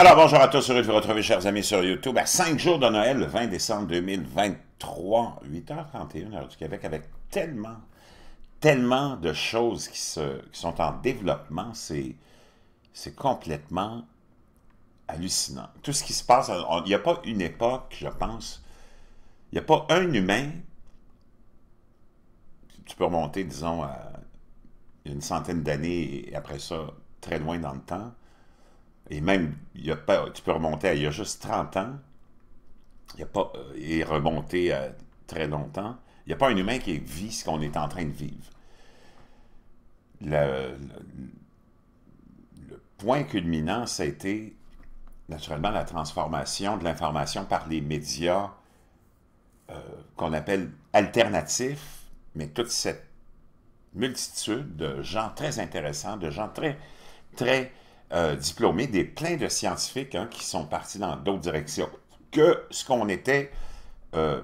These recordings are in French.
Alors, bonjour à tous, heureux de vous retrouver, chers amis, sur YouTube. À 5 jours de Noël, le 20 décembre 2023, 8h31, heure du Québec, avec tellement, tellement de choses qui, se, qui sont en développement, c'est complètement hallucinant. Tout ce qui se passe, il n'y a pas une époque, je pense, il n'y a pas un humain, tu peux remonter, disons, à une centaine d'années et après ça, très loin dans le temps, et même, il a pas, tu peux remonter à il y a juste 30 ans, il a pas, euh, et remonter à très longtemps, il n'y a pas un humain qui vit ce qu'on est en train de vivre. Le, point culminant, ça a été naturellement la transformation de l'information par les médias euh, qu'on appelle alternatifs, mais toute cette multitude de gens très intéressants, de gens très, très euh, diplômés, des pleins de scientifiques hein, qui sont partis dans d'autres directions que ce qu'on était euh,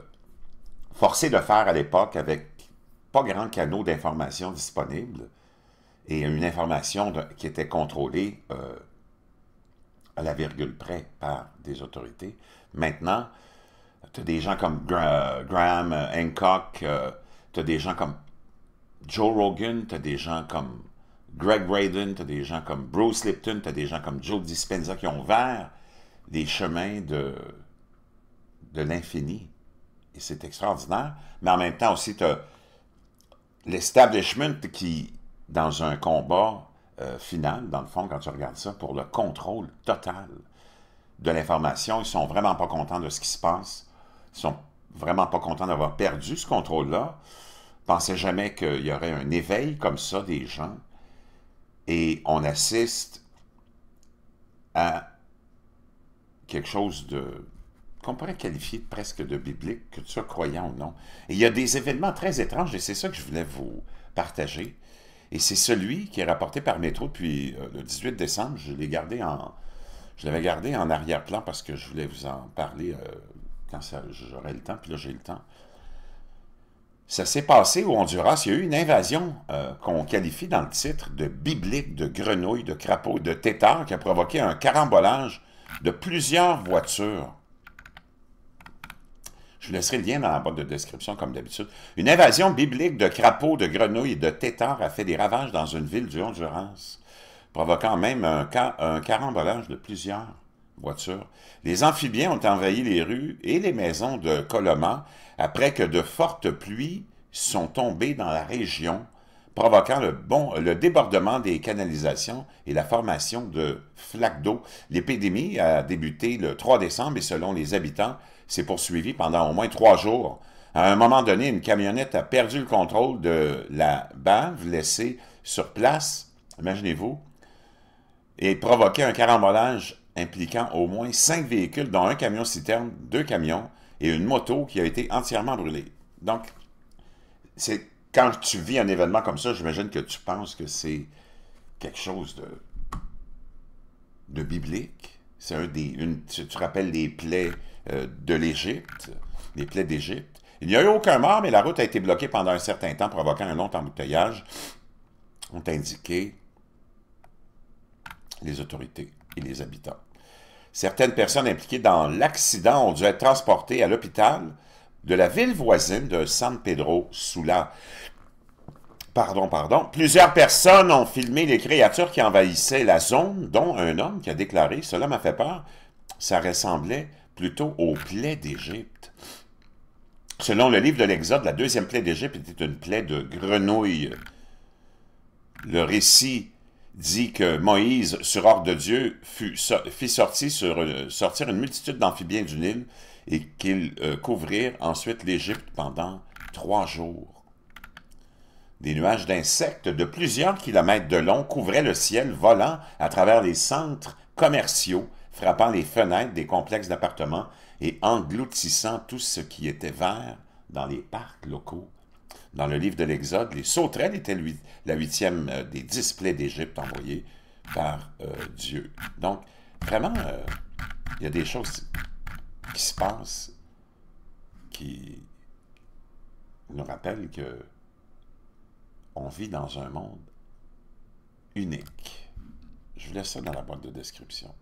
forcé de faire à l'époque avec pas grand canot d'information disponibles et une information qui était contrôlée euh, à la virgule près par des autorités. Maintenant, tu as des gens comme Graham Hancock, tu as des gens comme Joe Rogan, tu as des gens comme Greg Braden, tu as des gens comme Bruce Lipton, tu as des gens comme Joe Dispenza qui ont ouvert des chemins de, de l'infini. Et c'est extraordinaire. Mais en même temps aussi, tu as l'establishment qui, dans un combat euh, final, dans le fond, quand tu regardes ça, pour le contrôle total de l'information, ils sont vraiment pas contents de ce qui se passe. Ils sont vraiment pas contents d'avoir perdu ce contrôle-là. Pensez jamais qu'il y aurait un éveil comme ça des gens on assiste à quelque chose de qu'on pourrait qualifier presque de biblique, que tu sois croyant ou non. Et il y a des événements très étranges, et c'est ça que je voulais vous partager. Et c'est celui qui est rapporté par Métro puis euh, le 18 décembre. Je l'ai gardé en... Je l'avais gardé en arrière-plan parce que je voulais vous en parler euh, quand j'aurais le temps, puis là j'ai le temps. Ça s'est passé au Honduras. Il y a eu une invasion euh, qu'on qualifie dans le titre de biblique, de grenouilles, de crapauds, de tétards qui a provoqué un carambolage de plusieurs voitures. Je vous laisserai le lien dans la boîte de description, comme d'habitude. Une invasion biblique de crapauds, de grenouilles et de tétards a fait des ravages dans une ville du Honduras, provoquant même un, un carambolage de plusieurs les amphibiens ont envahi les rues et les maisons de Coloma après que de fortes pluies sont tombées dans la région, provoquant le, le débordement des canalisations et la formation de flaques d'eau. L'épidémie a débuté le 3 décembre et selon les habitants, s'est poursuivie pendant au moins trois jours. À un moment donné, une camionnette a perdu le contrôle de la bave laissée sur place, imaginez-vous, et provoqué un carambolage impliquant au moins cinq véhicules, dont un camion-citerne, deux camions et une moto qui a été entièrement brûlée. Donc, c'est quand tu vis un événement comme ça, j'imagine que tu penses que c'est quelque chose de, biblique. C'est un des, tu, rappelles les plaies euh, de l'Égypte, les plaies d'Égypte. Il n'y a eu aucun mort, mais la route a été bloquée pendant un certain temps, provoquant un long embouteillage, ont indiqué les autorités et les habitants. Certaines personnes impliquées dans l'accident ont dû être transportées à l'hôpital de la ville voisine de San Pedro Sula. Pardon, pardon. Plusieurs personnes ont filmé les créatures qui envahissaient la zone, dont un homme qui a déclaré « Cela m'a fait peur, ça ressemblait plutôt aux plaies d'Égypte. » Selon le livre de l'Exode, la deuxième plaie d'Égypte était une plaie de grenouille. Le récit dit que Moïse, sur ordre de Dieu, fit euh, sortir, une multitude d'amphibiens du Nil et qu'ils euh, couvrirent ensuite l'Égypte pendant trois jours. Des nuages d'insectes de plusieurs kilomètres de long couvraient le ciel volant à travers les centres commerciaux, frappant les fenêtres des complexes d'appartements et engloutissant tout ce qui était vert dans les parcs locaux dans le livre de l'Exode, les sauterelles étaient la huitième euh, des dix plaies d'Égypte envoyées par euh, Dieu. Donc, vraiment, euh, il y a des choses qui se passent qui nous rappellent que on vit dans un monde unique. Je vous laisse ça dans la boîte de description.